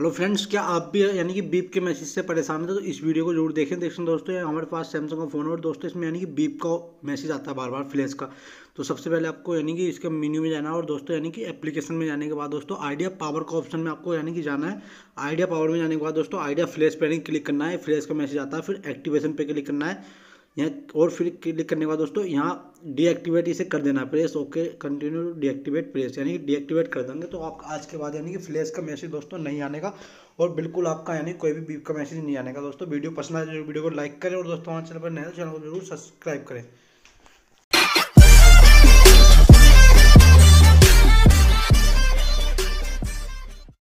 hello friends क्या आप भी यानी कि बीप के मैसेज से परेशान हैं तो इस वीडियो को जरूर देखें देखें दोस्तों हमारे पास सैमसंग का फ़ोन और दोस्तों इसमें यानी कि बीप का मैसेज आता है बार बार फ्लैश का तो सबसे पहले आपको यानी कि इसके मेन्यू में जाना है और दोस्तों यानी कि एप्लीकेशन में जाने के बाद दोस्तों आइडिया पावर का ऑप्शन में आपको यानी कि जाना है आइडिया पावर में जाने के बाद दोस्तों आइडिया फ्लैश पर यानी क्लिक करना है फ्लैश का मैसेज आता है फिर एक्टिवेशन पर क्लिक करना है यहाँ और फिर क्लिक करने के बाद दोस्तों यहाँ डीएक्टिवेट इसे कर देना press okay continue deactivate press यानी कि डीएक्टिवेट कर देंगे तो आप आज के बाद यानी कि फ्लैश का मैसेज दोस्तों नहीं आने का और बिल्कुल आपका यानी कोई भी बीप का मैसेज नहीं आने का दोस्तों वीडियो पसंद आए तो वीडियो को लाइक करें और दोस्तों हमारे चैनल पर नए तो चैनल को जरूर सब्सक्राइब करें